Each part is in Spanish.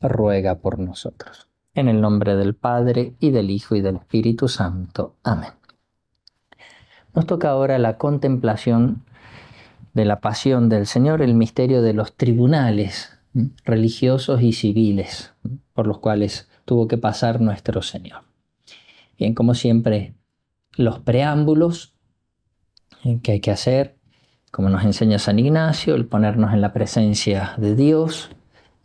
ruega por nosotros. En el nombre del Padre, y del Hijo, y del Espíritu Santo. Amén. Nos toca ahora la contemplación de la pasión del Señor, el misterio de los tribunales religiosos y civiles por los cuales tuvo que pasar nuestro Señor. Bien, como siempre, los preámbulos ¿eh? que hay que hacer, como nos enseña San Ignacio, el ponernos en la presencia de Dios,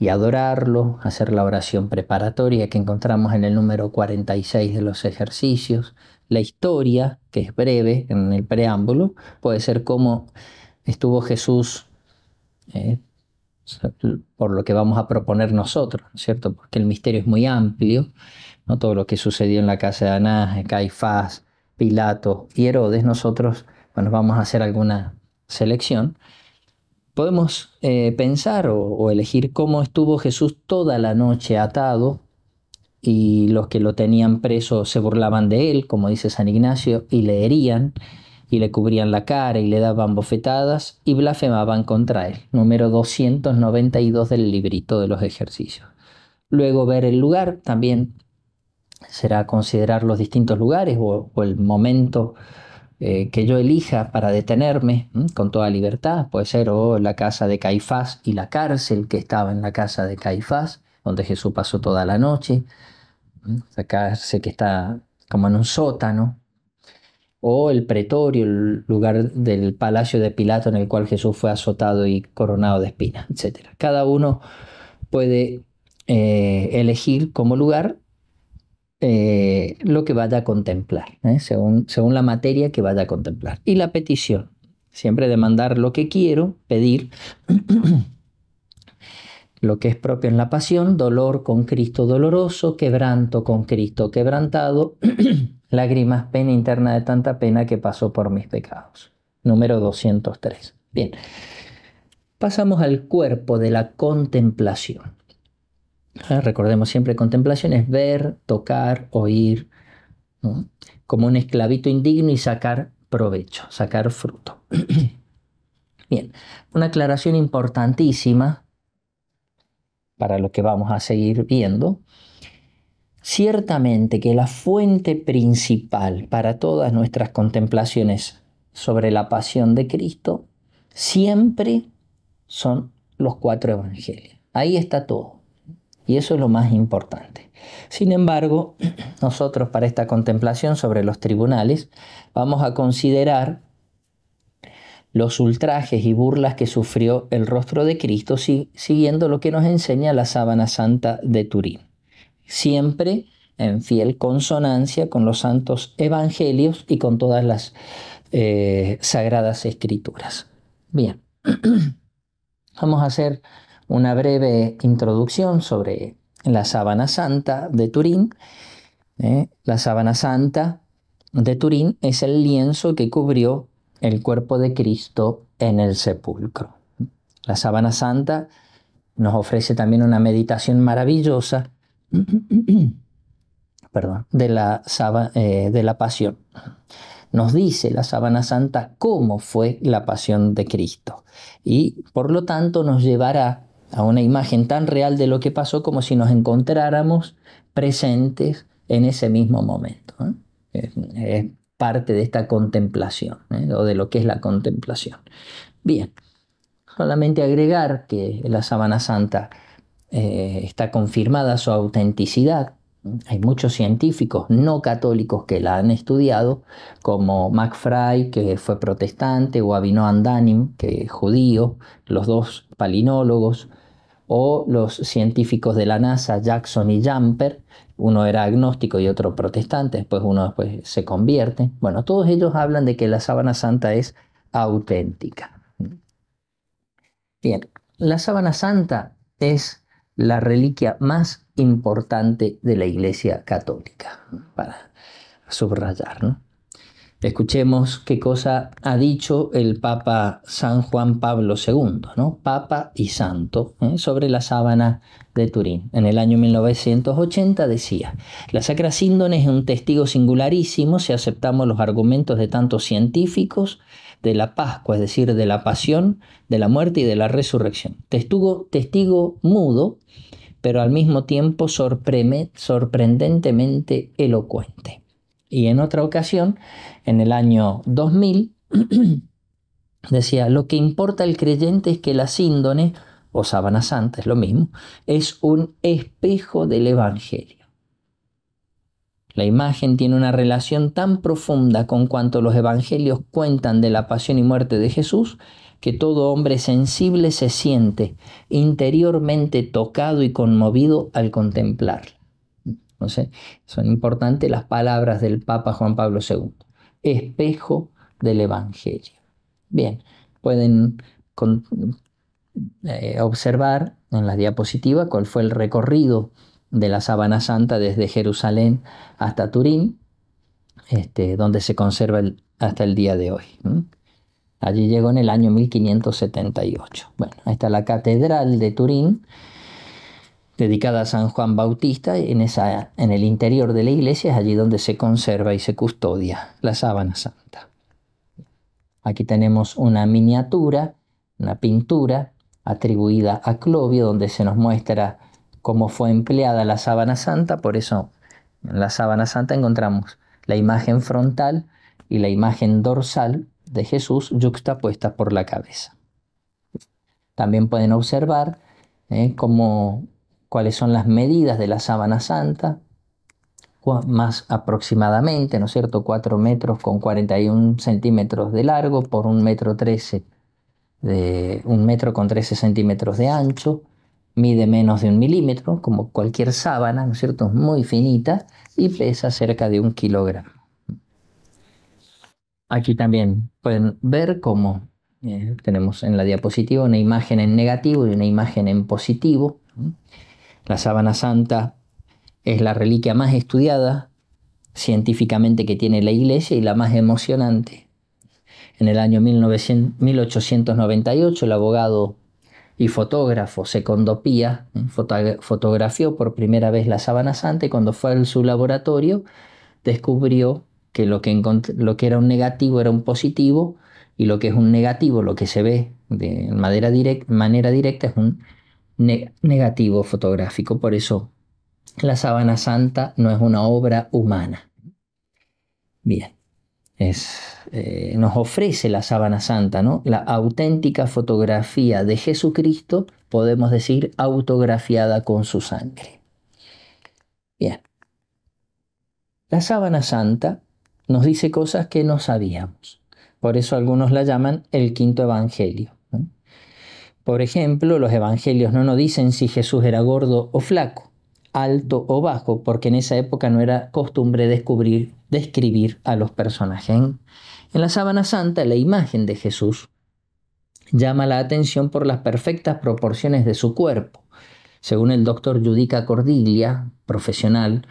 y adorarlo, hacer la oración preparatoria que encontramos en el número 46 de los ejercicios, la historia, que es breve en el preámbulo, puede ser cómo estuvo Jesús, eh, por lo que vamos a proponer nosotros, ¿cierto? Porque el misterio es muy amplio, ¿no? todo lo que sucedió en la casa de Anás, Caifás, Pilato y Herodes, nosotros, bueno, vamos a hacer alguna selección, Podemos eh, pensar o, elegir cómo estuvo Jesús toda la noche atado y los que lo tenían preso se burlaban de él, como dice San Ignacio, y le herían y le cubrían la cara y le daban bofetadas y blasfemaban contra él. Número 292 del librito de los ejercicios. Luego ver el lugar también será considerar los distintos lugares o, o el momento eh, que yo elija para detenerme con toda libertad, puede ser o la casa de Caifás y la cárcel que estaba en la casa de Caifás, donde Jesús pasó toda la noche, la cárcel que está como en un sótano, o el pretorio, el lugar del palacio de Pilato en el cual Jesús fue azotado y coronado de espinas, etc. Cada uno puede eh, elegir como lugar eh, lo que vaya a contemplar, ¿eh? según, según la materia que vaya a contemplar. Y la petición, siempre demandar lo que quiero, pedir lo que es propio en la pasión, dolor con Cristo doloroso, quebranto con Cristo quebrantado, lágrimas, pena interna de tanta pena que pasó por mis pecados. Número 203. Bien, pasamos al cuerpo de la contemplación. Ah, recordemos siempre contemplación, es ver, tocar, oír, como un esclavito indigno y sacar provecho, sacar fruto. Bien, una aclaración importantísima para lo que vamos a seguir viendo. Ciertamente que la fuente principal para todas nuestras contemplaciones sobre la pasión de Cristo siempre son los cuatro evangelios. Ahí está todo. Y eso es lo más importante. Sin embargo, nosotros para esta contemplación sobre los tribunales vamos a considerar los ultrajes y burlas que sufrió el rostro de Cristo siguiendo lo que nos enseña la sábana santa de Turín. Siempre en fiel consonancia con los santos evangelios y con todas las eh, sagradas escrituras. Bien, vamos a hacer una breve introducción sobre la sábana santa de Turín. ¿eh? La sábana santa de Turín es el lienzo que cubrió el cuerpo de Cristo en el sepulcro. La sábana santa nos ofrece también una meditación maravillosa de, la, eh, de la pasión. Nos dice la sábana santa cómo fue la pasión de Cristo y por lo tanto nos llevará a una imagen tan real de lo que pasó como si nos encontráramos presentes en ese mismo momento. Es, parte de esta contemplación, ¿eh? o de lo que es la contemplación. Bien, solamente agregar que la Sabana santa eh, está confirmada su autenticidad. Hay muchos científicos no católicos que la han estudiado, como McFry, que fue protestante, o Abino Andanim, que es judío, los dos palinólogos, o los científicos de la NASA, Jackson y Jumper, uno era agnóstico y otro protestante, después uno después se convierte. Bueno, todos ellos hablan de que la sábana santa es auténtica. Bien, la sábana santa es la reliquia más importante de la Iglesia Católica, para subrayar, ¿no? Escuchemos qué cosa ha dicho el Papa San Juan Pablo II, ¿no? Papa y Santo, ¿eh? sobre la sábana de Turín. En el año 1980 decía, la Sacra Síndone es un testigo singularísimo si aceptamos los argumentos de tantos científicos de la Pascua, es decir, de la pasión, de la muerte y de la resurrección. Testigo, testigo mudo, pero al mismo tiempo sorprendentemente elocuente. Y en otra ocasión, en el año 2000, decía, lo que importa al creyente es que la síndone, o sábana santa, es lo mismo, es un espejo del Evangelio. La imagen tiene una relación tan profunda con cuanto los evangelios cuentan de la pasión y muerte de Jesús, que todo hombre sensible se siente interiormente tocado y conmovido al contemplarla son importantes las palabras del Papa Juan Pablo II. Espejo del Evangelio. Bien, pueden eh, observar en la diapositiva cuál fue el recorrido de la Sabana Santa desde Jerusalén hasta Turín, este, donde se conserva hasta el día de hoy. Allí llegó en el año 1578. Bueno, ahí está la Catedral de Turín, dedicada a San Juan Bautista, en, esa, en el interior de la iglesia es allí donde se conserva y se custodia la sábana santa. Aquí tenemos una miniatura, una pintura atribuida a Clovio, donde se nos muestra cómo fue empleada la sábana santa, por eso en la sábana santa encontramos la imagen frontal y la imagen dorsal de Jesús yuxtapuestas por la cabeza. También pueden observar eh, cómo cuáles son las medidas de la sábana santa, más aproximadamente, ¿no es cierto?, 4 metros con 41 centímetros de largo por 1 metro 13, de un metro con 13 centímetros de ancho, mide menos de un milímetro, como cualquier sábana, ¿no es cierto?, muy finita y pesa cerca de un kilogramo. Aquí también pueden ver cómo eh, tenemos en la diapositiva una imagen en negativo y una imagen en positivo. La sábana santa es la reliquia más estudiada científicamente que tiene la iglesia y la más emocionante. En el año 1898 el abogado y fotógrafo Secondo Pía eh, fotografió por primera vez la sábana santa y cuando fue a su laboratorio descubrió que lo que, era un negativo era un positivo y lo que es un negativo, lo que se ve de manera directa es un negativo fotográfico. Por eso la sábana santa no es una obra humana. Bien, eh, nos ofrece la sábana santa, ¿no? La auténtica fotografía de Jesucristo, podemos decir, autografiada con su sangre. Bien, la sábana santa nos dice cosas que no sabíamos. Por eso algunos la llaman el quinto evangelio. Por ejemplo, los evangelios no nos dicen si Jesús era gordo o flaco, alto o bajo, porque en esa época no era costumbre descubrir, describir a los personajes. En la sábana santa, la imagen de Jesús llama la atención por las perfectas proporciones de su cuerpo. Según el doctor Judica Cordiglia, profesional,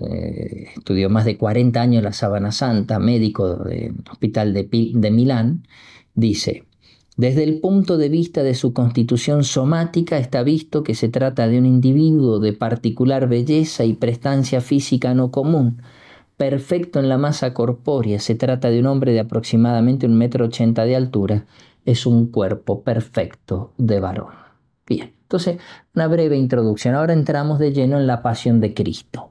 eh, estudió más de 40 años en la Sábana Santa, médico del Hospital de Milán, dice, desde el punto de vista de su constitución somática está visto que se trata de un individuo de particular belleza y prestancia física no común, perfecto en la masa corpórea, se trata de un hombre de aproximadamente un metro ochenta de altura, es un cuerpo perfecto de varón. Bien, entonces una breve introducción. Ahora entramos de lleno en la pasión de Cristo.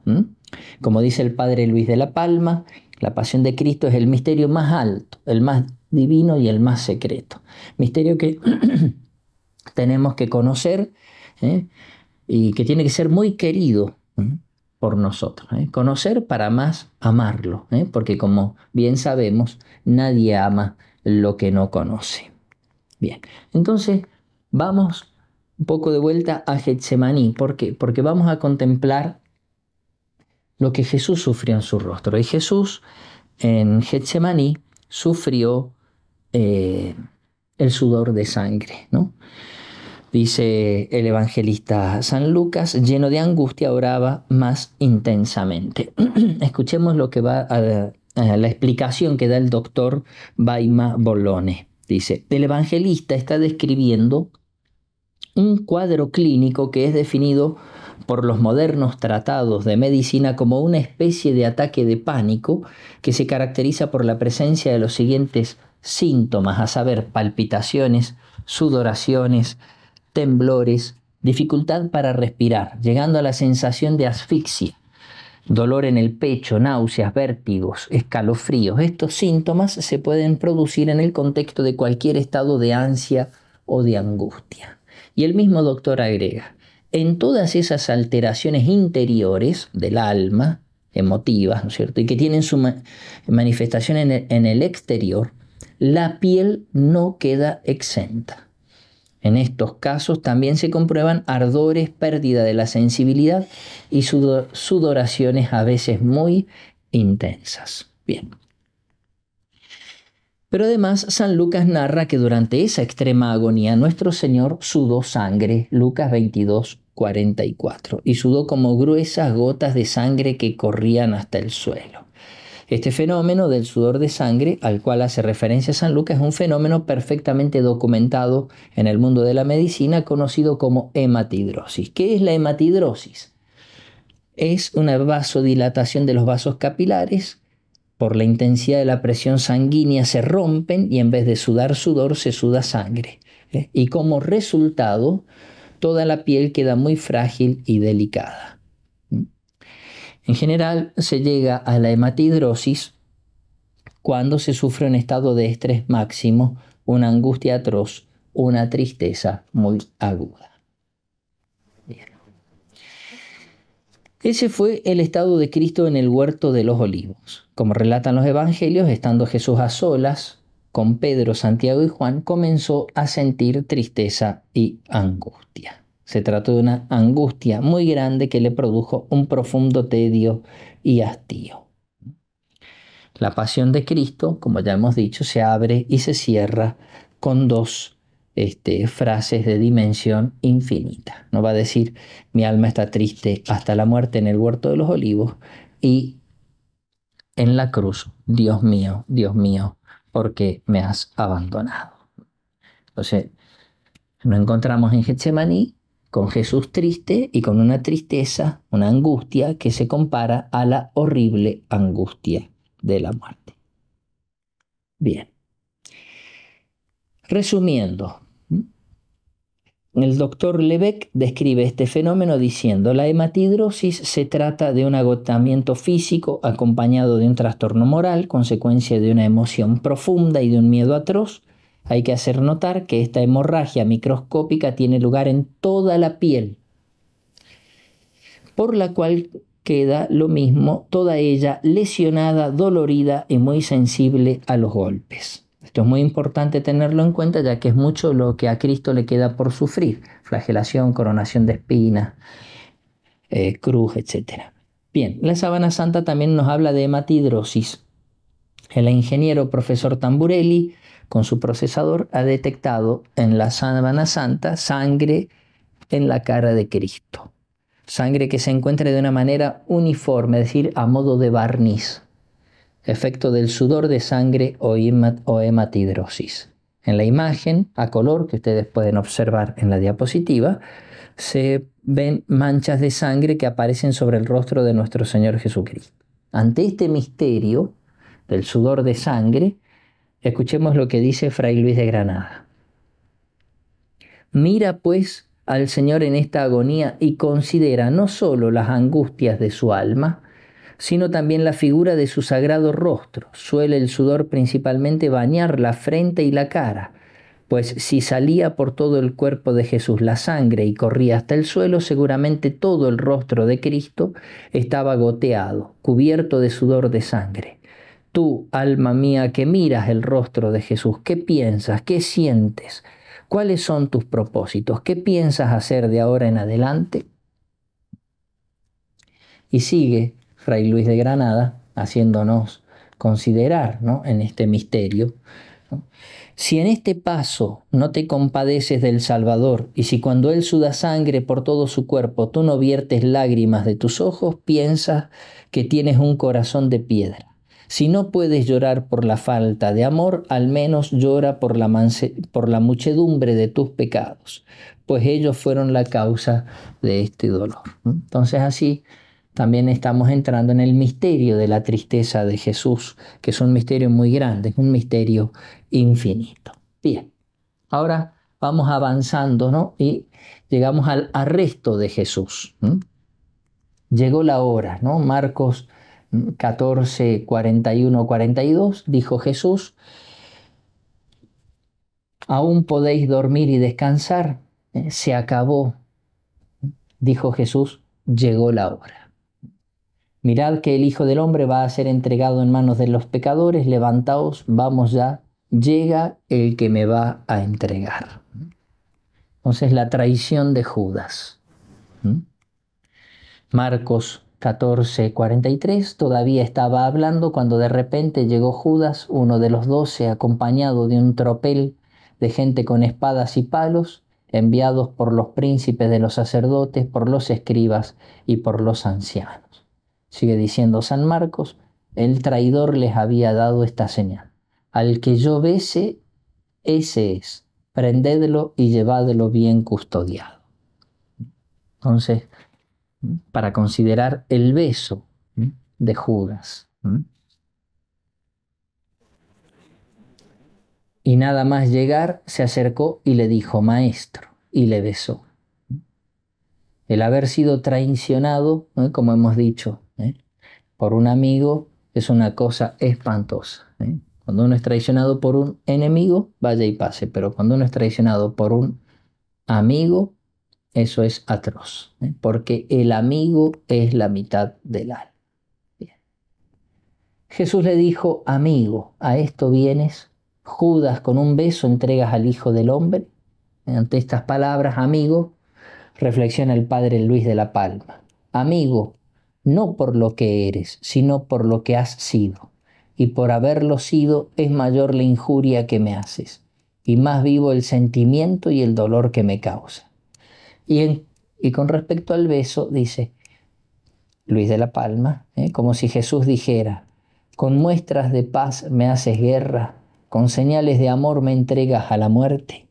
Como dice el padre Luis de la Palma, la pasión de Cristo es el misterio más alto, el más divino y el más secreto. Misterio que tenemos que conocer ¿eh? y que tiene que ser muy querido ¿eh? por nosotros. ¿eh? Conocer para más amarlo, porque como bien sabemos, nadie ama lo que no conoce. Bien, entonces vamos un poco de vuelta a Getsemaní. ¿Por qué? Porque vamos a contemplar lo que Jesús sufrió en su rostro. Y Jesús en Getsemaní sufrió eh, el sudor de sangre, ¿no? Dice el evangelista San Lucas, lleno de angustia, oraba más intensamente. Escuchemos lo que va a, la explicación que da el doctor Baima Bolone. Dice, el evangelista está describiendo un cuadro clínico que es definido por los modernos tratados de medicina como una especie de ataque de pánico que se caracteriza por la presencia de los siguientes síntomas, a saber, palpitaciones, sudoraciones, temblores, dificultad para respirar, llegando a la sensación de asfixia, dolor en el pecho, náuseas, vértigos, escalofríos. Estos síntomas se pueden producir en el contexto de cualquier estado de ansia o de angustia. Y el mismo doctor agrega, en todas esas alteraciones interiores del alma, emotivas, ¿no es cierto? Y que tienen su manifestación en el exterior, la piel no queda exenta. En estos casos también se comprueban ardores, pérdida de la sensibilidad y sudoraciones a veces muy intensas. Bien. Pero además San Lucas narra que durante esa extrema agonía nuestro Señor sudó sangre, Lucas 22, 44, y sudó como gruesas gotas de sangre que corrían hasta el suelo. Este fenómeno del sudor de sangre al cual hace referencia San Lucas es un fenómeno perfectamente documentado en el mundo de la medicina conocido como hematidrosis. ¿Qué es la hematidrosis? Es una vasodilatación de los vasos capilares por la intensidad de la presión sanguínea se rompen y en vez de sudar sudor se suda sangre. ¿eh? Y como resultado, toda la piel queda muy frágil y delicada. En general se llega a la hematidrosis cuando se sufre un estado de estrés máximo, una angustia atroz, una tristeza muy aguda. Ese fue el estado de Cristo en el huerto de los olivos. Como relatan los evangelios, estando Jesús a solas con Pedro, Santiago y Juan, comenzó a sentir tristeza y angustia. Se trató de una angustia muy grande que le produjo un profundo tedio y hastío. La pasión de Cristo, como ya hemos dicho, se abre y se cierra con dos este, frases de dimensión infinita. No va a decir, mi alma está triste hasta la muerte en el huerto de los olivos y en la cruz, Dios mío, Dios mío, porque me has abandonado. Entonces, nos encontramos en Getsemaní con Jesús triste y con una tristeza, una angustia que se compara a la horrible angustia de la muerte. Bien. Resumiendo, el doctor Lebec describe este fenómeno diciendo, la hematidrosis se trata de un agotamiento físico acompañado de un trastorno moral, consecuencia de una emoción profunda y de un miedo atroz, hay que hacer notar que esta hemorragia microscópica tiene lugar en toda la piel, por la cual queda lo mismo, toda ella lesionada, dolorida y muy sensible a los golpes. Esto es muy importante tenerlo en cuenta ya que es mucho lo que a Cristo le queda por sufrir, flagelación, coronación de espina, eh, cruz, etc. Bien, la sábana santa también nos habla de hematidrosis. El ingeniero profesor Tamburelli con su procesador ha detectado en la sábana santa sangre en la cara de Cristo. Sangre que se encuentra de una manera uniforme, es decir, a modo de barniz. Efecto del sudor de sangre o, o hematidrosis. En la imagen a color que ustedes pueden observar en la diapositiva, se ven manchas de sangre que aparecen sobre el rostro de nuestro Señor Jesucristo. Ante este misterio del sudor de sangre, Escuchemos lo que dice Fray Luis de Granada. Mira pues al Señor en esta agonía y considera no solo las angustias de su alma, sino también la figura de su sagrado rostro. Suele el sudor principalmente bañar la frente y la cara, pues si salía por todo el cuerpo de Jesús la sangre y corría hasta el suelo, seguramente todo el rostro de Cristo estaba goteado, cubierto de sudor de sangre tú, alma mía, que miras el rostro de Jesús? ¿Qué piensas? ¿Qué sientes? ¿Cuáles son tus propósitos? ¿Qué piensas hacer de ahora en adelante? Y sigue Fray Luis de Granada haciéndonos considerar ¿no? en este misterio. Si en este paso no te compadeces del Salvador, y si cuando Él suda sangre por todo su cuerpo, tú no viertes lágrimas de tus ojos, piensas que tienes un corazón de piedra. Si no puedes llorar por la falta de amor, al menos llora por la, muchedumbre de tus pecados, pues ellos fueron la causa de este dolor. Entonces así también estamos entrando en el misterio de la tristeza de Jesús, que es un misterio muy grande, un misterio infinito. Bien, ahora vamos avanzando ¿no? y llegamos al arresto de Jesús. Llegó la hora, ¿no? Marcos 14, 41, 42, dijo Jesús, aún podéis dormir y descansar, eh, se acabó, dijo Jesús, llegó la hora. Mirad que el Hijo del Hombre va a ser entregado en manos de los pecadores, levantaos, vamos ya, llega el que me va a entregar. Entonces la traición de Judas. Marcos 14:43 todavía estaba hablando cuando de repente llegó Judas, uno de los doce, acompañado de un tropel de gente con espadas y palos, enviados por los príncipes de los sacerdotes, por los escribas y por los ancianos. Sigue diciendo San Marcos, el traidor les había dado esta señal. Al que yo bese, ese es. Prendedlo y llevadlo bien custodiado. Entonces, para considerar el beso de Judas. Y nada más llegar, se acercó y le dijo, maestro, y le besó. El haber sido traicionado, como hemos dicho, ¿eh? por un amigo es una cosa espantosa. ¿eh? Cuando uno es traicionado por un enemigo, vaya y pase, pero cuando uno es traicionado por un amigo, eso es atroz, ¿eh? porque el amigo es la mitad del alma. Jesús le dijo, amigo, ¿a esto vienes? Judas con un beso entregas al Hijo del Hombre. Ante estas palabras, amigo, reflexiona el padre Luis de la Palma. Amigo, no por lo que eres, sino por lo que has sido. Y por haberlo sido es mayor la injuria que me haces, y más vivo el sentimiento y el dolor que me causa. Y, con respecto al beso, dice Luis de la Palma, ¿eh? como si Jesús dijera, con muestras de paz me haces guerra, con señales de amor me entregas a la muerte.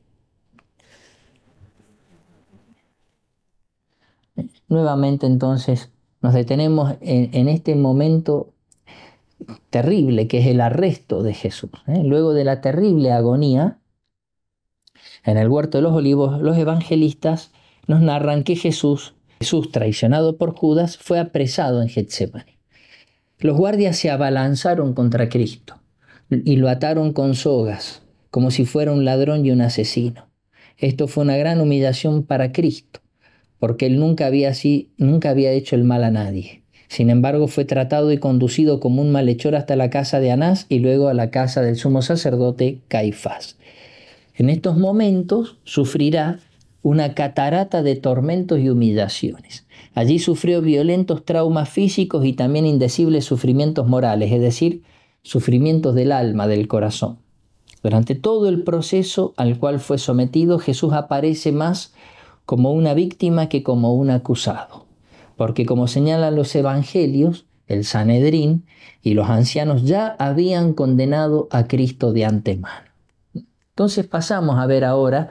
Nuevamente entonces nos detenemos en, este momento terrible que es el arresto de Jesús. ¿eh? Luego de la terrible agonía, en el huerto de los olivos, los evangelistas nos narran que Jesús, Jesús traicionado por Judas, fue apresado en Getsemane. Los guardias se abalanzaron contra Cristo y lo ataron con sogas, como si fuera un ladrón y un asesino. Esto fue una gran humillación para Cristo, porque él nunca había, así, nunca había hecho el mal a nadie. Sin embargo, fue tratado y conducido como un malhechor hasta la casa de Anás y luego a la casa del sumo sacerdote Caifás. En estos momentos sufrirá una catarata de tormentos y humillaciones. Allí sufrió violentos traumas físicos y también indecibles sufrimientos morales, es decir, sufrimientos del alma, del corazón. Durante todo el proceso al cual fue sometido, Jesús aparece más como una víctima que como un acusado, porque como señalan los evangelios, el Sanedrín y los ancianos ya habían condenado a Cristo de antemano. Entonces pasamos a ver ahora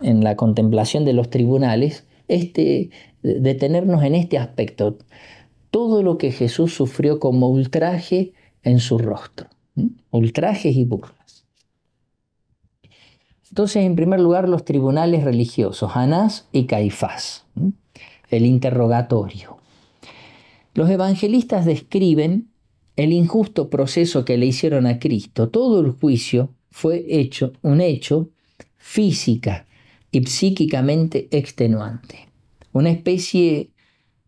en la contemplación de los tribunales, este, detenernos en este aspecto, todo lo que Jesús sufrió como ultraje en su rostro, ultrajes y burlas. Entonces, en primer lugar, los tribunales religiosos, Anás y Caifás, el interrogatorio. Los evangelistas describen el injusto proceso que le hicieron a Cristo. Todo el juicio fue hecho, un hecho física, y psíquicamente extenuante. Una especie,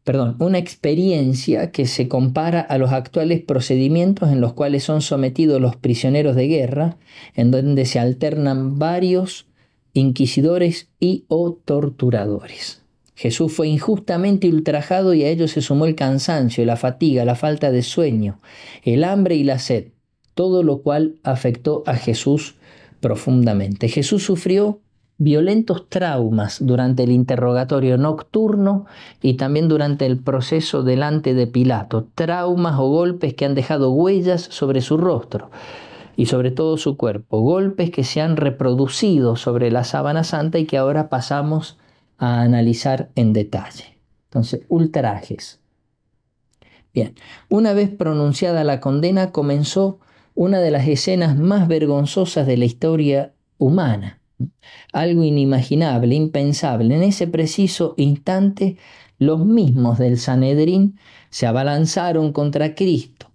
perdón, una experiencia que se compara a los actuales procedimientos en los cuales son sometidos los prisioneros de guerra, en donde se alternan varios inquisidores y o torturadores. Jesús fue injustamente ultrajado y a ello se sumó el cansancio, la fatiga, la falta de sueño, el hambre y la sed, todo lo cual afectó a Jesús profundamente. Jesús sufrió violentos traumas durante el interrogatorio nocturno y también durante el proceso delante de Pilato, traumas o golpes que han dejado huellas sobre su rostro y sobre todo su cuerpo, golpes que se han reproducido sobre la sábana santa y que ahora pasamos a analizar en detalle. Entonces, ultrajes. Bien, una vez pronunciada la condena comenzó una de las escenas más vergonzosas de la historia humana algo inimaginable, impensable. En ese preciso instante, los mismos del Sanedrín se abalanzaron contra Cristo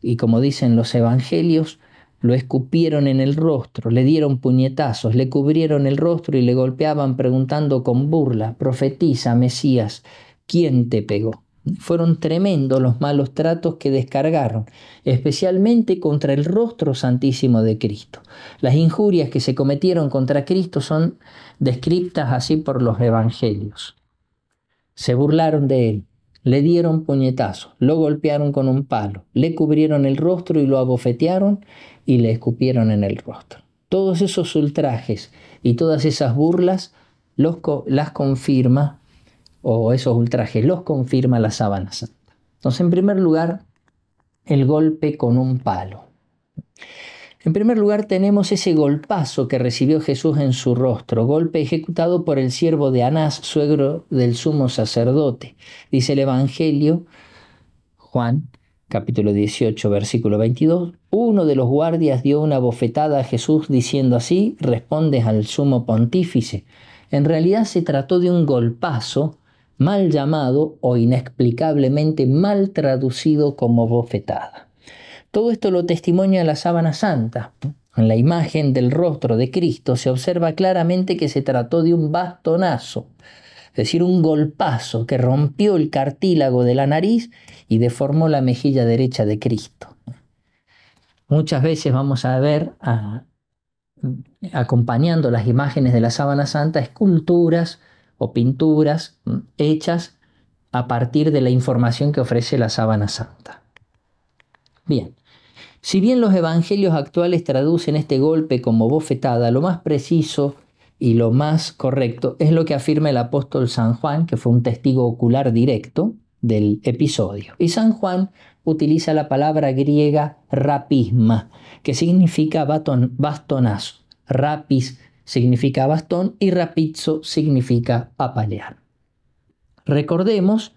y, como dicen los evangelios, lo escupieron en el rostro, le dieron puñetazos, le cubrieron el rostro y le golpeaban preguntando con burla, profetiza, Mesías, ¿quién te pegó? Fueron tremendos los malos tratos que descargaron, especialmente contra el rostro santísimo de Cristo. Las injurias que se cometieron contra Cristo son descritas así por los evangelios. Se burlaron de él, le dieron puñetazos, lo golpearon con un palo, le cubrieron el rostro y lo abofetearon y le escupieron en el rostro. Todos esos ultrajes y todas esas burlas las confirma o esos ultrajes, los confirma la sábana santa. Entonces, en primer lugar, el golpe con un palo. En primer lugar, tenemos ese golpazo que recibió Jesús en su rostro, golpe ejecutado por el siervo de Anás, suegro del sumo sacerdote. Dice el Evangelio, Juan, capítulo 18, versículo 22, uno de los guardias dio una bofetada a Jesús diciendo así, respondes al sumo pontífice. En realidad se trató de un golpazo mal llamado o inexplicablemente mal traducido como bofetada. Todo esto lo testimonia la sábana santa. En la imagen del rostro de Cristo se observa claramente que se trató de un bastonazo, es decir, un golpazo que rompió el cartílago de la nariz y deformó la mejilla derecha de Cristo. Muchas veces vamos a ver acompañando las imágenes de la sábana santa esculturas, o pinturas hechas a partir de la información que ofrece la sábana santa. Bien, si bien los evangelios actuales traducen este golpe como bofetada, lo más preciso y lo más correcto es lo que afirma el apóstol San Juan, que fue un testigo ocular directo del episodio. Y San Juan utiliza la palabra griega rapisma, que significa bastonazo. Rapis significa bastón y rapizo significa apalear. Recordemos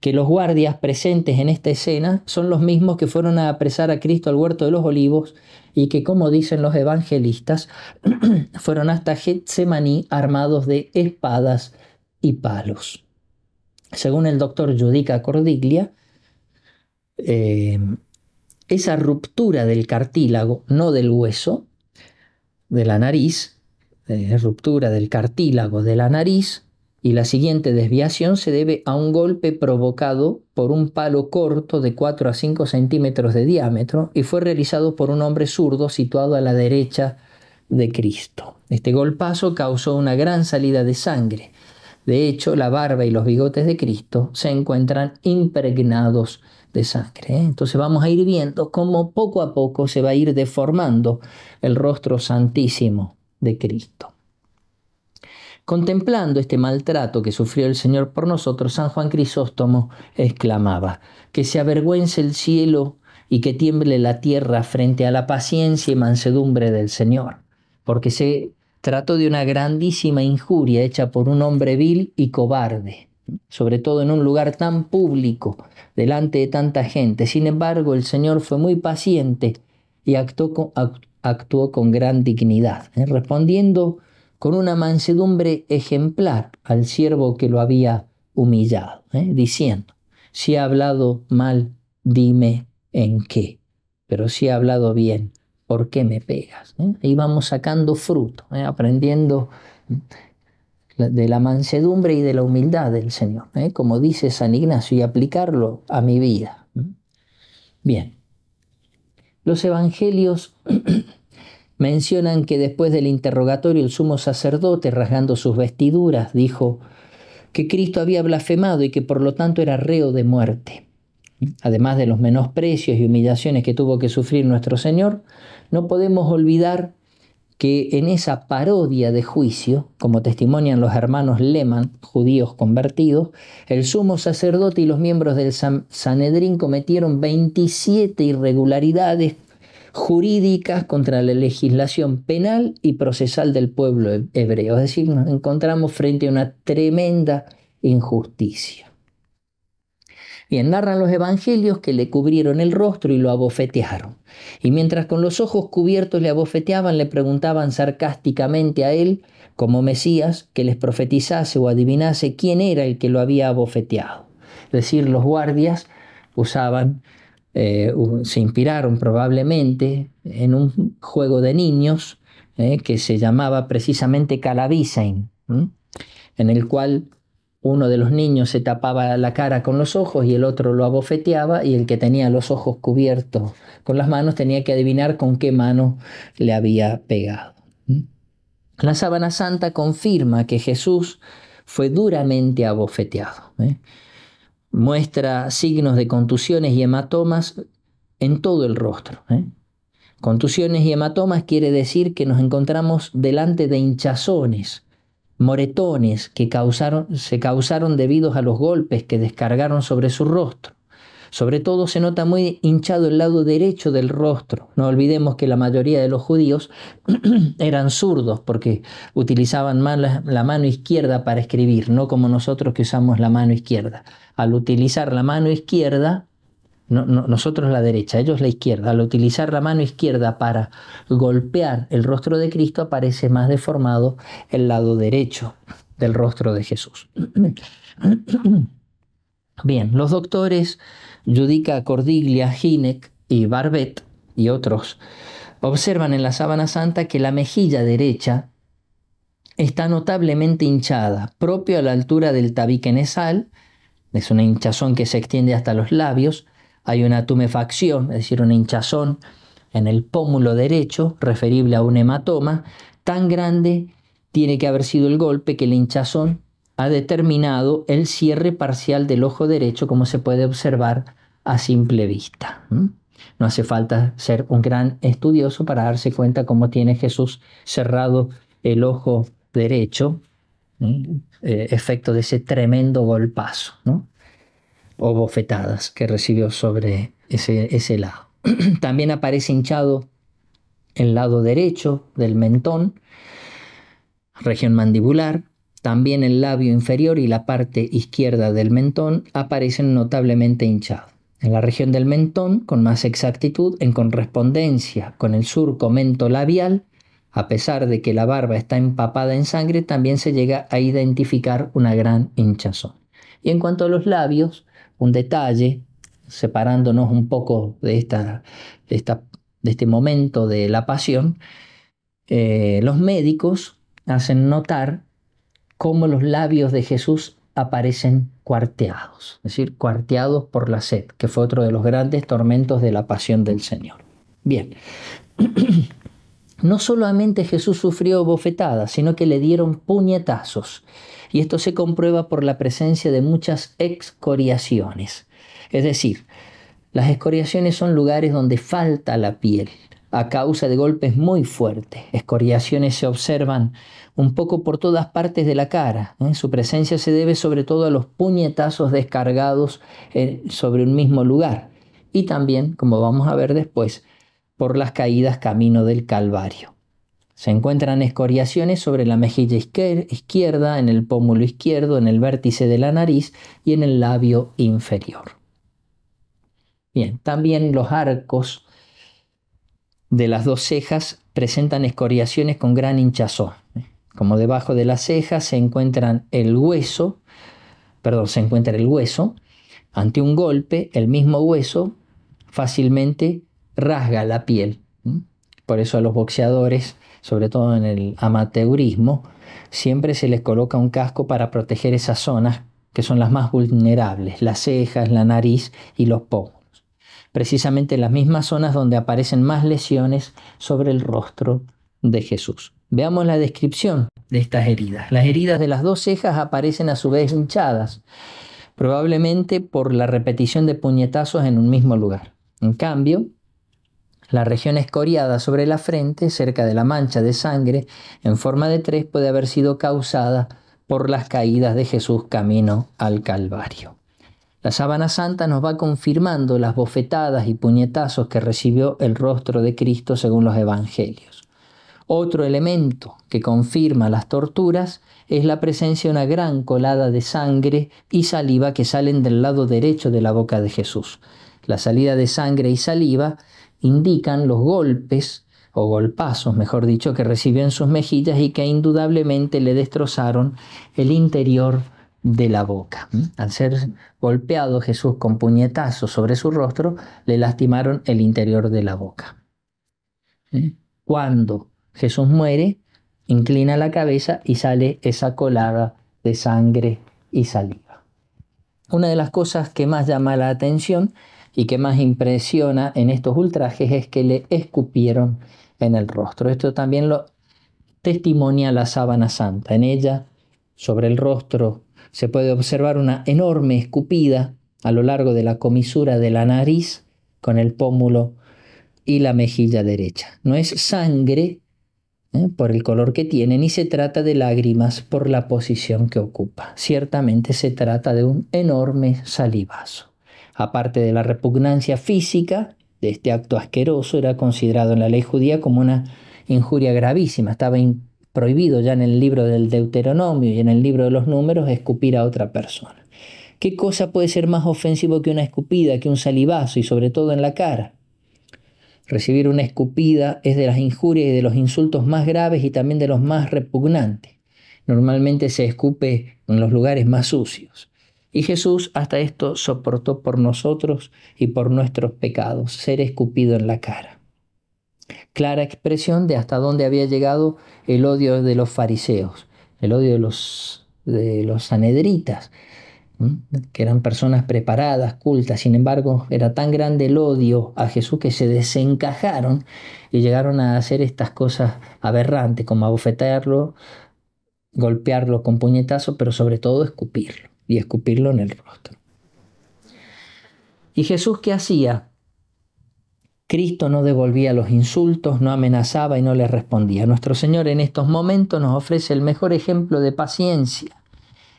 que los guardias presentes en esta escena son los mismos que fueron a apresar a Cristo al huerto de los olivos y que, como dicen los evangelistas, fueron hasta Getsemaní armados de espadas y palos. Según el doctor Judica Cordiglia, eh, esa ruptura del cartílago, no del hueso, de la nariz, ruptura del cartílago de la nariz y la siguiente desviación se debe a un golpe provocado por un palo corto de 4 a 5 centímetros de diámetro y fue realizado por un hombre zurdo situado a la derecha de Cristo. Este golpazo causó una gran salida de sangre. De hecho, la barba y los bigotes de Cristo se encuentran impregnados de sangre. ¿eh? Entonces vamos a ir viendo cómo poco a poco se va a ir deformando el rostro santísimo de Cristo. Contemplando este maltrato que sufrió el Señor por nosotros, San Juan Crisóstomo exclamaba, que se avergüence el cielo y que tiemble la tierra frente a la paciencia y mansedumbre del Señor, porque se trató de una grandísima injuria hecha por un hombre vil y cobarde, sobre todo en un lugar tan público, delante de tanta gente. Sin embargo, el Señor fue muy paciente y actuó, actuó con gran dignidad, ¿eh? respondiendo con una mansedumbre ejemplar al siervo que lo había humillado, ¿eh? diciendo, si ha hablado mal, dime en qué, pero si ha hablado bien, ¿por qué me pegas? ¿eh? íbamos vamos sacando fruto, aprendiendo de la mansedumbre y de la humildad del Señor, como dice San Ignacio, y aplicarlo a mi vida. Bien. Los evangelios mencionan que después del interrogatorio el sumo sacerdote, rasgando sus vestiduras, dijo que Cristo había blasfemado y que por lo tanto era reo de muerte. Además de los menosprecios y humillaciones que tuvo que sufrir nuestro Señor, no podemos olvidar que en esa parodia de juicio, como testimonian los hermanos Leman, judíos convertidos, el sumo sacerdote y los miembros del Sanedrín cometieron 27 irregularidades jurídicas contra la legislación penal y procesal del pueblo hebreo. Es decir, nos encontramos frente a una tremenda injusticia. Bien, narran los evangelios que le cubrieron el rostro y lo abofetearon. Y mientras con los ojos cubiertos le abofeteaban, le preguntaban sarcásticamente a él, como Mesías, que les profetizase o adivinase quién era el que lo había abofeteado. Es decir, los guardias usaban, eh, se inspiraron probablemente en un juego de niños eh, que se llamaba precisamente Calabisain, en el cual uno de los niños se tapaba la cara con los ojos y el otro lo abofeteaba y el que tenía los ojos cubiertos con las manos tenía que adivinar con qué mano le había pegado. La sábana santa confirma que Jesús fue duramente abofeteado. ¿eh? Muestra signos de contusiones y hematomas en todo el rostro. ¿eh? Contusiones y hematomas quiere decir que nos encontramos delante de hinchazones moretones que causaron, se causaron debidos a los golpes que descargaron sobre su rostro. Sobre todo se nota muy hinchado el lado derecho del rostro. No olvidemos que la mayoría de los judíos eran zurdos porque utilizaban la mano izquierda para escribir, no como nosotros que usamos la mano izquierda. Al utilizar la mano izquierda, nosotros la derecha, ellos la izquierda. Al utilizar la mano izquierda para golpear el rostro de Cristo, aparece más deformado el lado derecho del rostro de Jesús. Bien, los doctores Judica Cordiglia, Hinek y Barbet y otros observan en la sábana santa que la mejilla derecha está notablemente hinchada, propio a la altura del tabique nasal, es una hinchazón que se extiende hasta los labios, hay una tumefacción, es decir, una hinchazón en el pómulo derecho, referible a un hematoma, tan grande tiene que haber sido el golpe que el hinchazón ha determinado el cierre parcial del ojo derecho, como se puede observar a simple vista. No hace falta ser un gran estudioso para darse cuenta cómo tiene Jesús cerrado el ojo derecho, eh, efecto de ese tremendo golpazo. ¿no? o bofetadas que recibió sobre ese, lado. También aparece hinchado el lado derecho del mentón, región mandibular, también el labio inferior y la parte izquierda del mentón aparecen notablemente hinchados. En la región del mentón, con más exactitud, en correspondencia con el surco labial. a pesar de que la barba está empapada en sangre, también se llega a identificar una gran hinchazón. Y en cuanto a los labios, un detalle, separándonos un poco de, esta, este momento de la pasión, eh, los médicos hacen notar cómo los labios de Jesús aparecen cuarteados, es decir, cuarteados por la sed, que fue otro de los grandes tormentos de la pasión del Señor. Bien, no solamente Jesús sufrió bofetadas, sino que le dieron puñetazos y esto se comprueba por la presencia de muchas excoriaciones. Es decir, las escoriaciones son lugares donde falta la piel a causa de golpes muy fuertes. Escoriaciones se observan un poco por todas partes de la cara. ¿eh? Su presencia se debe sobre todo a los puñetazos descargados eh, sobre un mismo lugar y también, como vamos a ver después, por las caídas camino del Calvario. Se encuentran escoriaciones sobre la mejilla izquierda, en el pómulo izquierdo, en el vértice de la nariz y en el labio inferior. Bien, también los arcos de las dos cejas presentan escoriaciones con gran hinchazón. Como debajo de las cejas se encuentran el hueso, perdón, se encuentra el hueso. Ante un golpe, el mismo hueso fácilmente rasga la piel. Por eso a los boxeadores sobre todo en el amateurismo, siempre se les coloca un casco para proteger esas zonas que son las más vulnerables, las cejas, la nariz y los pómulos. Precisamente las mismas zonas donde aparecen más lesiones sobre el rostro de Jesús. Veamos la descripción de estas heridas. Las heridas de las dos cejas aparecen a su vez hinchadas, probablemente por la repetición de puñetazos en un mismo lugar. En cambio, la región escoriada sobre la frente, cerca de la mancha de sangre, en forma de tres, puede haber sido causada por las caídas de Jesús camino al Calvario. La sábana santa nos va confirmando las bofetadas y puñetazos que recibió el rostro de Cristo según los evangelios. Otro elemento que confirma las torturas es la presencia de una gran colada de sangre y saliva que salen del lado derecho de la boca de Jesús. La salida de sangre y saliva indican los golpes o golpazos, mejor dicho, que recibió en sus mejillas y que indudablemente le destrozaron el interior de la boca. ¿Mm? Al ser golpeado Jesús con puñetazos sobre su rostro, le lastimaron el interior de la boca. ¿Eh? Cuando Jesús muere, inclina la cabeza y sale esa colada de sangre y saliva. Una de las cosas que más llama la atención y que más impresiona en estos ultrajes es que le escupieron en el rostro. Esto también lo testimonia la sábana santa. En ella, sobre el rostro, se puede observar una enorme escupida a lo largo de la comisura de la nariz con el pómulo y la mejilla derecha. No es sangre ¿eh? por el color que tiene, ni se trata de lágrimas por la posición que ocupa. Ciertamente se trata de un enorme salivazo. Aparte de la repugnancia física de este acto asqueroso, era considerado en la ley judía como una injuria gravísima. Estaba prohibido ya en el libro del Deuteronomio y en el libro de los números escupir a otra persona. ¿Qué cosa puede ser más ofensivo que una escupida, que un salivazo y sobre todo en la cara? Recibir una escupida es de las injurias y de los insultos más graves y también de los más repugnantes. Normalmente se escupe en los lugares más sucios. Y Jesús hasta esto soportó por nosotros y por nuestros pecados, ser escupido en la cara. Clara expresión de hasta dónde había llegado el odio de los fariseos, el odio de los, de los sanedritas, que eran personas preparadas, cultas. Sin embargo, era tan grande el odio a Jesús que se desencajaron y llegaron a hacer estas cosas aberrantes, como abofetearlo, golpearlo con puñetazo, pero sobre todo escupirlo y escupirlo en el rostro. ¿Y Jesús qué hacía? Cristo no devolvía los insultos, no amenazaba y no le respondía. Nuestro Señor en estos momentos nos ofrece el mejor ejemplo de paciencia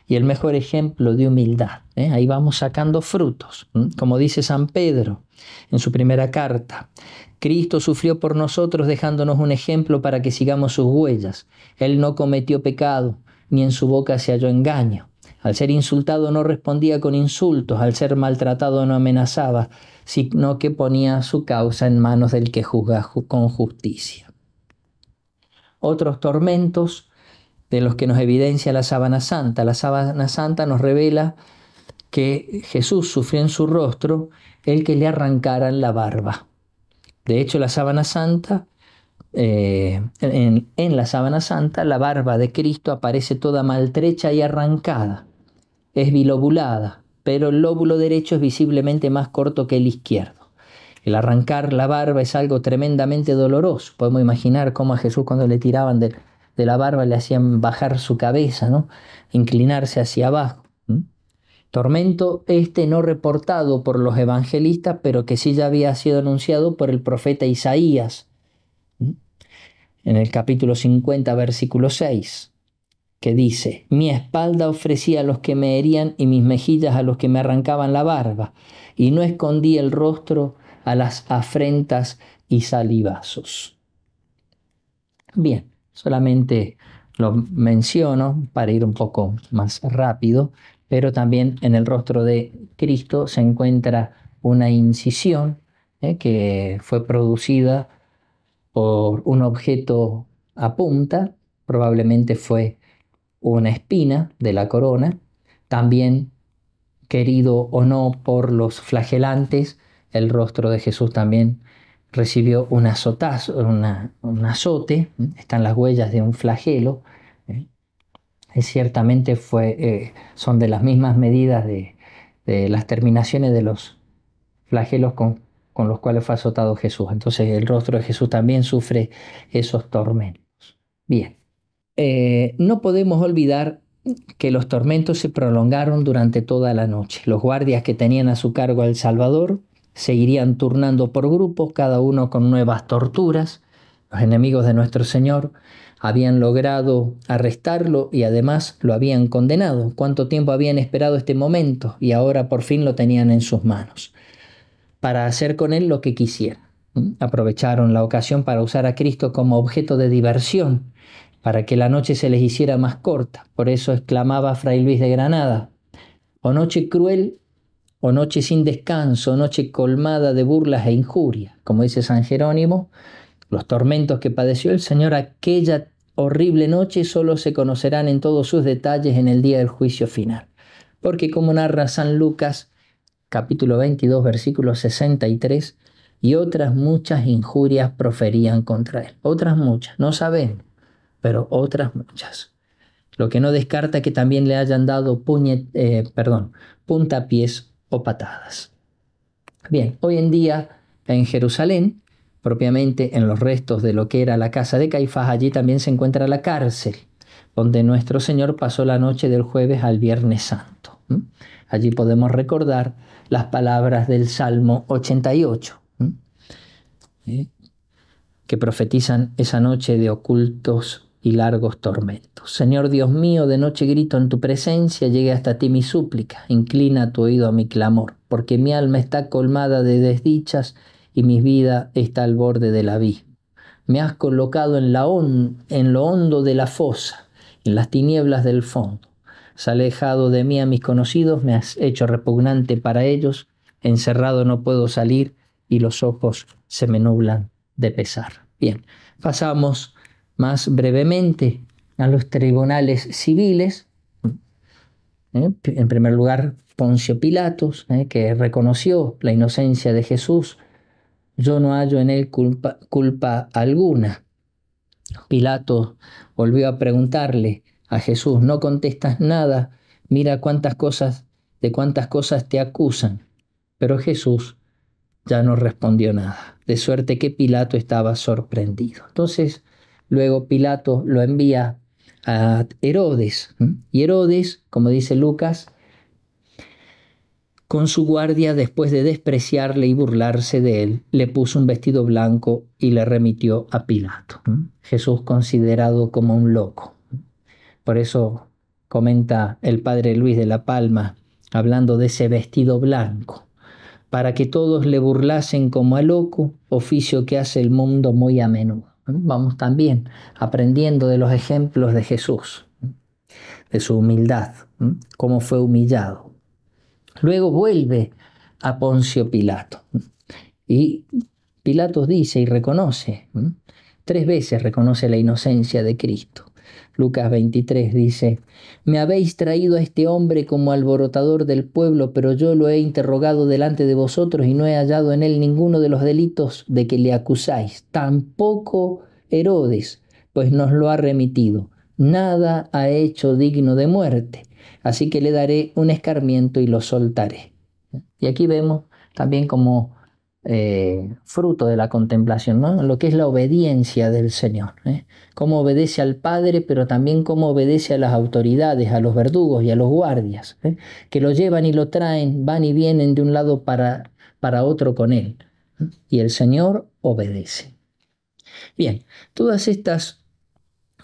y el mejor ejemplo de humildad. ¿eh? Ahí vamos sacando frutos. Como dice San Pedro en su primera carta, Cristo sufrió por nosotros dejándonos un ejemplo para que sigamos sus huellas. Él no cometió pecado, ni en su boca se halló engaño. Al ser insultado no respondía con insultos, al ser maltratado no amenazaba, sino que ponía su causa en manos del que juzga con justicia. Otros tormentos de los que nos evidencia la sábana santa. La sábana santa nos revela que Jesús sufrió en su rostro el que le arrancaran la barba. De hecho, la sábana santa, eh, en la sábana santa, la barba de Cristo aparece toda maltrecha y arrancada es bilobulada, pero el lóbulo derecho es visiblemente más corto que el izquierdo. El arrancar la barba es algo tremendamente doloroso. Podemos imaginar cómo a Jesús cuando le tiraban de, la barba le hacían bajar su cabeza, ¿no? inclinarse hacia abajo. Tormento este no reportado por los evangelistas, pero que sí ya había sido anunciado por el profeta Isaías, en el capítulo 50, versículo 6 que dice, mi espalda ofrecía a los que me herían y mis mejillas a los que me arrancaban la barba, y no escondí el rostro a las afrentas y salivazos. Bien, solamente lo menciono para ir un poco más rápido, pero también en el rostro de Cristo se encuentra una incisión ¿eh? que fue producida por un objeto a punta, probablemente fue una espina de la corona, también querido o no por los flagelantes, el rostro de Jesús también recibió un, una, un azote, están las huellas de un flagelo, ¿eh? ciertamente fue, eh, son de las mismas medidas de, las terminaciones de los flagelos con, con los cuales fue azotado Jesús. Entonces el rostro de Jesús también sufre esos tormentos. Bien. Eh, no podemos olvidar que los tormentos se prolongaron durante toda la noche. Los guardias que tenían a su cargo al Salvador seguirían turnando por grupos, cada uno con nuevas torturas. Los enemigos de nuestro Señor habían logrado arrestarlo y además lo habían condenado. ¿Cuánto tiempo habían esperado este momento? Y ahora por fin lo tenían en sus manos para hacer con él lo que quisieran. Aprovecharon la ocasión para usar a Cristo como objeto de diversión para que la noche se les hiciera más corta. Por eso exclamaba Fray Luis de Granada, o noche cruel, o noche sin descanso, o noche colmada de burlas e injurias. Como dice San Jerónimo, los tormentos que padeció el Señor aquella horrible noche solo se conocerán en todos sus detalles en el día del juicio final. Porque como narra San Lucas, capítulo 22, versículo 63, y otras muchas injurias proferían contra él. Otras muchas, no saben pero otras muchas. Lo que no descarta que también le hayan dado eh, puntapiés o patadas. Bien, hoy en día en Jerusalén, propiamente en los restos de lo que era la casa de Caifás, allí también se encuentra la cárcel, donde nuestro Señor pasó la noche del jueves al viernes santo. Allí podemos recordar las palabras del Salmo 88, ¿Eh? que profetizan esa noche de ocultos y largos tormentos. Señor Dios mío, de noche grito en tu presencia, llegue hasta ti mi súplica, inclina tu oído a mi clamor, porque mi alma está colmada de desdichas y mi vida está al borde de la abismo. Me has colocado en, la en lo hondo de la fosa, en las tinieblas del fondo. Has alejado de mí a mis conocidos, me has hecho repugnante para ellos, encerrado no puedo salir y los ojos se me nublan de pesar. Bien, pasamos más brevemente a los tribunales civiles. ¿eh? En primer lugar, Poncio Pilatos, ¿eh? que reconoció la inocencia de Jesús. Yo no hallo en él culpa, culpa alguna. Pilato volvió a preguntarle a Jesús, no contestas nada, mira cuántas cosas, de cuántas cosas te acusan. Pero Jesús ya no respondió nada, de suerte que Pilato estaba sorprendido. Entonces, Luego Pilato lo envía a Herodes. Y Herodes, como dice Lucas, con su guardia, después de despreciarle y burlarse de él, le puso un vestido blanco y le remitió a Pilato. Jesús considerado como un loco. Por eso comenta el padre Luis de la Palma, hablando de ese vestido blanco, para que todos le burlasen como a loco, oficio que hace el mundo muy a menudo. Vamos también aprendiendo de los ejemplos de Jesús, de su humildad, cómo fue humillado. Luego vuelve a Poncio Pilato. Y Pilatos dice y reconoce, tres veces reconoce la inocencia de Cristo. Lucas 23 dice, Me habéis traído a este hombre como alborotador del pueblo, pero yo lo he interrogado delante de vosotros y no he hallado en él ninguno de los delitos de que le acusáis, tampoco Herodes, pues nos lo ha remitido. Nada ha hecho digno de muerte, así que le daré un escarmiento y lo soltaré. Y aquí vemos también como eh, fruto de la contemplación, ¿no? lo que es la obediencia del Señor, ¿eh? cómo obedece al Padre, pero también cómo obedece a las autoridades, a los verdugos y a los guardias, ¿eh? que lo llevan y lo traen, van y vienen de un lado para, para otro con Él. Y el Señor obedece. Bien, todas estas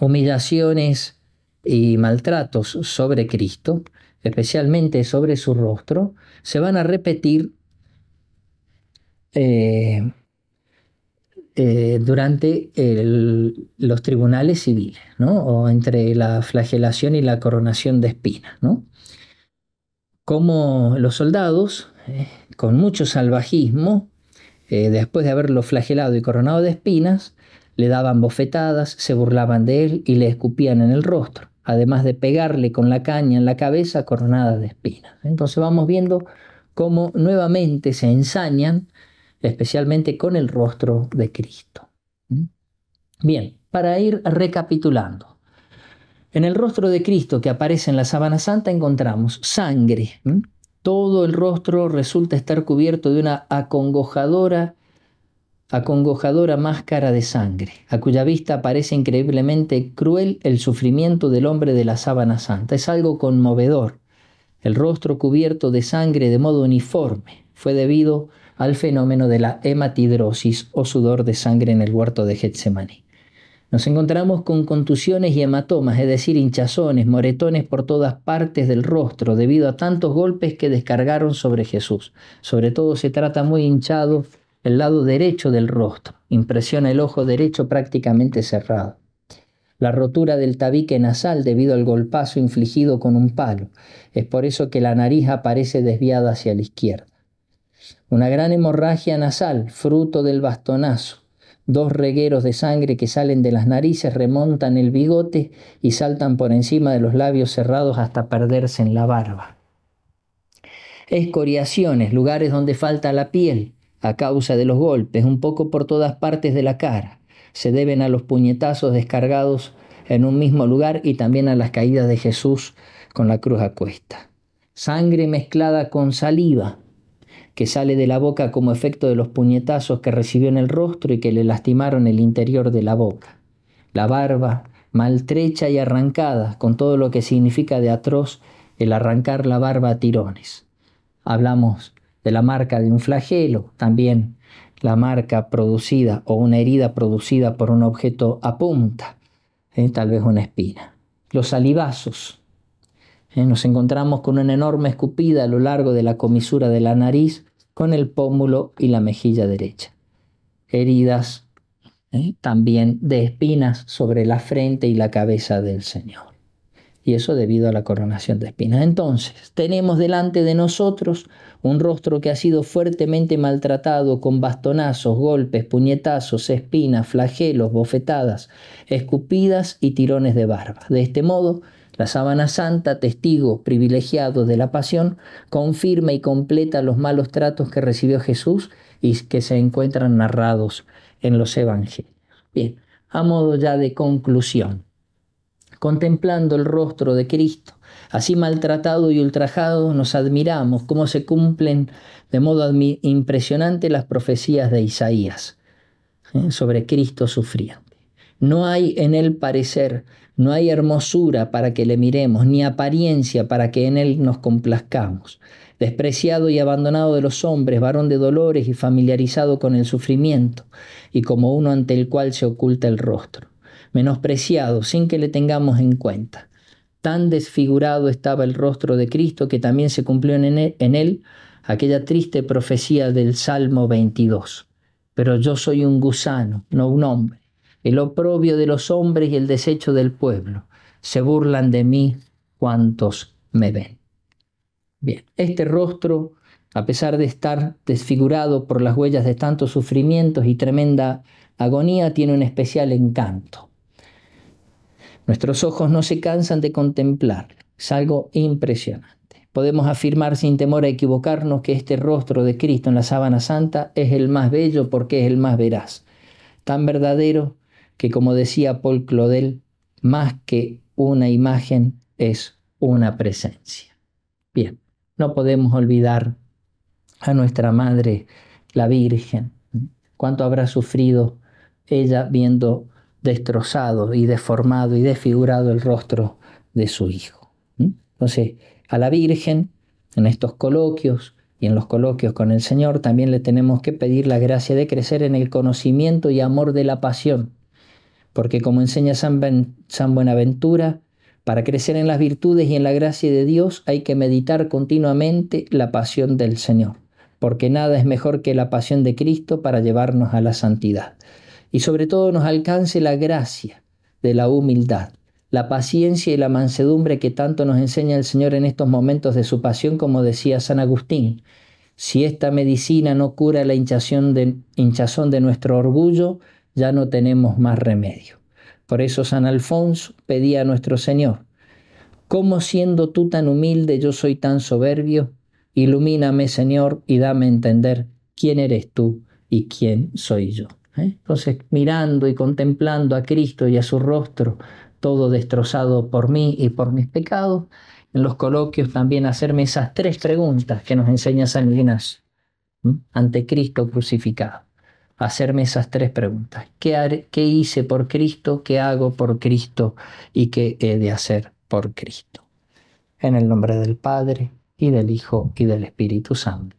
humillaciones y maltratos sobre Cristo, especialmente sobre su rostro, se van a repetir eh, eh, durante los tribunales civiles, o entre la flagelación y la coronación de espinas. ¿no? Como los soldados, eh, con mucho salvajismo, después de haberlo flagelado y coronado de espinas, le daban bofetadas, se burlaban de él y le escupían en el rostro, además de pegarle con la caña en la cabeza coronada de espinas. Entonces vamos viendo cómo nuevamente se ensañan especialmente con el rostro de Cristo. ¿Mm? Bien, para ir recapitulando. En el rostro de Cristo que aparece en la sábana santa encontramos sangre. Todo el rostro resulta estar cubierto de una acongojadora acongojadora máscara de sangre, a cuya vista parece increíblemente cruel el sufrimiento del hombre de la sábana santa. Es algo conmovedor. El rostro cubierto de sangre de modo uniforme fue debido a al fenómeno de la hematidrosis o sudor de sangre en el huerto de Getsemaní. Nos encontramos con contusiones y hematomas, es decir, hinchazones, moretones por todas partes del rostro debido a tantos golpes que descargaron sobre Jesús. Sobre todo se trata muy hinchado el lado derecho del rostro. Impresiona el ojo derecho prácticamente cerrado. La rotura del tabique nasal debido al golpazo infligido con un palo. Es por eso que la nariz aparece desviada hacia la izquierda una gran hemorragia nasal, fruto del bastonazo. Dos regueros de sangre que salen de las narices, remontan el bigote y saltan por encima de los labios cerrados hasta perderse en la barba. Escoriaciones, lugares donde falta la piel a causa de los golpes, un poco por todas partes de la cara. Se deben a los puñetazos descargados en un mismo lugar y también a las caídas de Jesús con la cruz a Sangre mezclada con saliva, que sale de la boca como efecto de los puñetazos que recibió en el rostro y que le lastimaron el interior de la boca. La barba, maltrecha y arrancada, con todo lo que significa de atroz el arrancar la barba a tirones. Hablamos de la marca de un flagelo, también la marca producida o una herida producida por un objeto a punta, ¿eh? tal vez una espina. Los salivazos. ¿eh? nos encontramos con una enorme escupida a lo largo de la comisura de la nariz con el pómulo y la mejilla derecha. Heridas ¿eh? también de espinas sobre la frente y la cabeza del Señor. Y eso debido a la coronación de espinas. Entonces, tenemos delante de nosotros un rostro que ha sido fuertemente maltratado con bastonazos, golpes, puñetazos, espinas, flagelos, bofetadas, escupidas y tirones de barba. De este modo, la sábana santa, testigo privilegiado de la pasión, confirma y completa los malos tratos que recibió Jesús y que se encuentran narrados en los evangelios. Bien, a modo ya de conclusión, contemplando el rostro de Cristo, así maltratado y ultrajado, nos admiramos cómo se cumplen de modo impresionante las profecías de Isaías ¿eh? sobre Cristo sufriendo. No hay en él parecer, no hay hermosura para que le miremos, ni apariencia para que en él nos complazcamos. Despreciado y abandonado de los hombres, varón de dolores y familiarizado con el sufrimiento, y como uno ante el cual se oculta el rostro. Menospreciado, sin que le tengamos en cuenta. Tan desfigurado estaba el rostro de Cristo que también se cumplió en él aquella triste profecía del Salmo 22. Pero yo soy un gusano, no un hombre el oprobio de los hombres y el desecho del pueblo. Se burlan de mí cuantos me ven. Bien, este rostro, a pesar de estar desfigurado por las huellas de tantos sufrimientos y tremenda agonía, tiene un especial encanto. Nuestros ojos no se cansan de contemplar. Es algo impresionante. Podemos afirmar sin temor a equivocarnos que este rostro de Cristo en la sábana santa es el más bello porque es el más veraz, tan verdadero que como decía Paul Claudel, más que una imagen es una presencia. Bien, no podemos olvidar a nuestra Madre, la Virgen, cuánto habrá sufrido ella viendo destrozado y deformado y desfigurado el rostro de su hijo. Entonces, a la Virgen, en estos coloquios y en los coloquios con el Señor, también le tenemos que pedir la gracia de crecer en el conocimiento y amor de la pasión porque como enseña San, Buenaventura, para crecer en las virtudes y en la gracia de Dios hay que meditar continuamente la pasión del Señor, porque nada es mejor que la pasión de Cristo para llevarnos a la santidad. Y sobre todo nos alcance la gracia de la humildad, la paciencia y la mansedumbre que tanto nos enseña el Señor en estos momentos de su pasión, como decía San Agustín. Si esta medicina no cura la hinchazón de nuestro orgullo, ya no tenemos más remedio. Por eso San Alfonso pedía a nuestro Señor, ¿cómo siendo tú tan humilde yo soy tan soberbio? Ilumíname, Señor, y dame a entender quién eres tú y quién soy yo. ¿eh? Entonces, mirando y contemplando a Cristo y a su rostro, todo destrozado por mí y por mis pecados, en los coloquios también hacerme esas tres preguntas que nos enseña San Ignacio ante Cristo crucificado hacerme esas tres preguntas. ¿Qué, hice por Cristo? ¿Qué hago por Cristo? ¿Y qué he de hacer por Cristo? En el nombre del Padre, y del Hijo, y del Espíritu Santo.